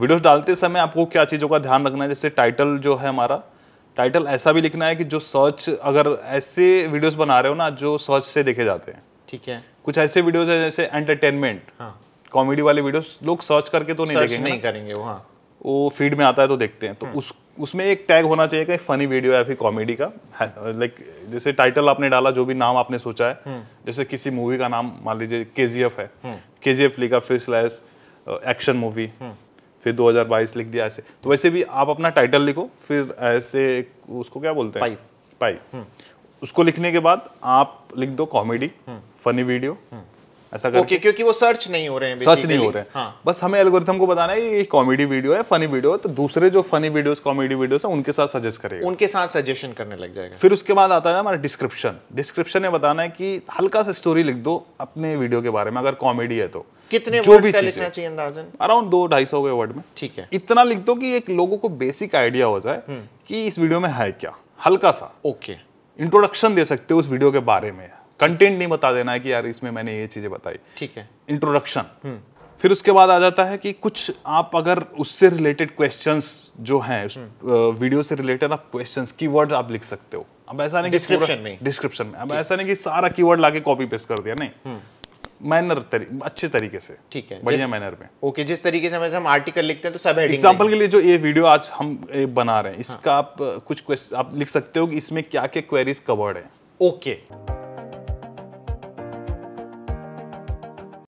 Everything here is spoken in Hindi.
वीडियोस डालते समय आपको क्या चीज़ों का ध्यान रखना है जैसे टाइटल जो है हमारा टाइटल ऐसा भी लिखना है कि जो सर्च अगर ऐसे वीडियोस बना रहे हो ना जो सर्च से देखे जाते हैं ठीक है कुछ ऐसे वीडियोस है जैसे एंटरटेनमेंट हाँ। कॉमेडी वाले वीडियोस लोग सर्च करके तो नहीं देखेंगे नहीं करेंगे वो हाँ। वो फीड में आता है तो देखते हैं तो हाँ। उस उसमें एक टैग होना चाहिए कि फनी वीडियो या फिर कॉमेडी का लाइक जैसे टाइटल आपने डाला जो भी नाम आपने सोचा है हम्म। जैसे किसी मूवी का नाम मान लीजिए के है के जी एफ लिखा फिर स्लैश एक्शन मूवी फिर 2022 लिख दिया ऐसे तो वैसे भी आप अपना टाइटल लिखो फिर ऐसे उसको क्या बोलते हैं पाई पाई हम्म। उसको लिखने के बाद आप लिख दो कॉमेडी फनी वीडियो ऐसा okay, क्योंकि वो सर्च नहीं हो रहे हैं सर्च नहीं हो रहे हैं हाँ। बस हमें एल्गोरिथम को बताना है ये कॉमेडी वीडियो है फनी वीडियो है तो दूसरे जो फनी वीडियोस कॉमेडी वीडियोस है उनके साथ सजेस्ट करेगा उनके साथ सजेशन करने लग जाएगा फिर उसके बाद आता है हमारा डिस्क्रिप्शन डिस्क्रिप्शन में बताना है कि हल्का सा स्टोरी लिख दो अपने वीडियो के बारे में अगर कॉमेडी है तो कितने जो भी लिखना चाहिए अंदाजन अराउंड दो ढाई सौ के वर्ड में ठीक है इतना लिख दो कि एक लोगों को बेसिक आइडिया हो जाए हम्म। कि इस वीडियो में है क्या हल्का सा ओके इंट्रोडक्शन दे सकते हो उस वीडियो के बारे में कंटेंट नहीं बता देना है कि यार इसमें मैंने ये चीजें बताई ठीक है इंट्रोडक्शन हम्म। फिर उसके बाद आ जाता है कि कुछ आप अगर उससे रिलेटेड क्वेश्चंस जो हैं वीडियो हम्म। से रिलेटेड आप क्वेश्चंस कीवर्ड आप लिख सकते हो अब ऐसा नहीं डिस्क्रिप्शन में डिस्क्रिप्शन में अब ऐसा नहीं कि सारा कीवर्ड लाके कॉपी पेस्ट कर दिया नहीं मैनर हम्म। तरी, अच्छे तरीके से ठीक है बढ़िया मैनर में ओके जिस तरीके से हम आर्टिकल लिखते हैं तो सब एग्जांपल के लिए जो ये वीडियो आज हम बना रहे हैं हाँ। इसका हाँ. आप कुछ क्वेश्चन आप लिख सकते हो कि इसमें क्या क्या क्वेरीज कवर्ड है ओके okay.